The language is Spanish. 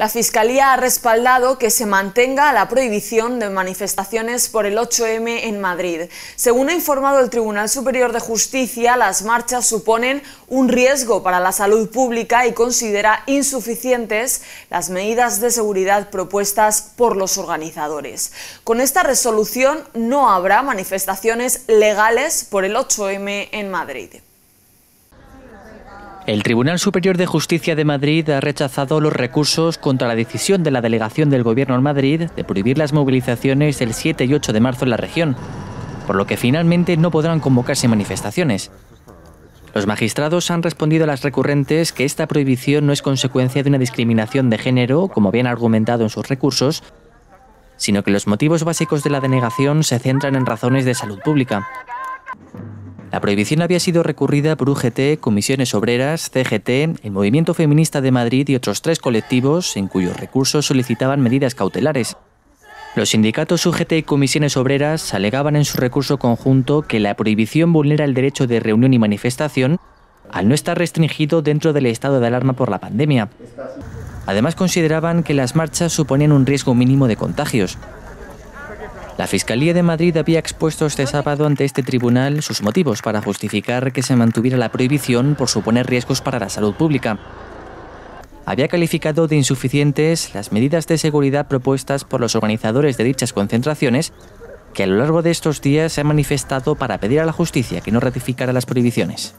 La Fiscalía ha respaldado que se mantenga la prohibición de manifestaciones por el 8M en Madrid. Según ha informado el Tribunal Superior de Justicia, las marchas suponen un riesgo para la salud pública y considera insuficientes las medidas de seguridad propuestas por los organizadores. Con esta resolución no habrá manifestaciones legales por el 8M en Madrid. El Tribunal Superior de Justicia de Madrid ha rechazado los recursos contra la decisión de la delegación del Gobierno en Madrid de prohibir las movilizaciones el 7 y 8 de marzo en la región, por lo que finalmente no podrán convocarse manifestaciones. Los magistrados han respondido a las recurrentes que esta prohibición no es consecuencia de una discriminación de género, como bien argumentado en sus recursos, sino que los motivos básicos de la denegación se centran en razones de salud pública. La prohibición había sido recurrida por UGT, Comisiones Obreras, CGT, el Movimiento Feminista de Madrid y otros tres colectivos en cuyos recursos solicitaban medidas cautelares. Los sindicatos UGT y comisiones obreras alegaban en su recurso conjunto que la prohibición vulnera el derecho de reunión y manifestación al no estar restringido dentro del estado de alarma por la pandemia. Además consideraban que las marchas suponían un riesgo mínimo de contagios, la Fiscalía de Madrid había expuesto este sábado ante este tribunal sus motivos para justificar que se mantuviera la prohibición por suponer riesgos para la salud pública. Había calificado de insuficientes las medidas de seguridad propuestas por los organizadores de dichas concentraciones, que a lo largo de estos días se han manifestado para pedir a la justicia que no ratificara las prohibiciones.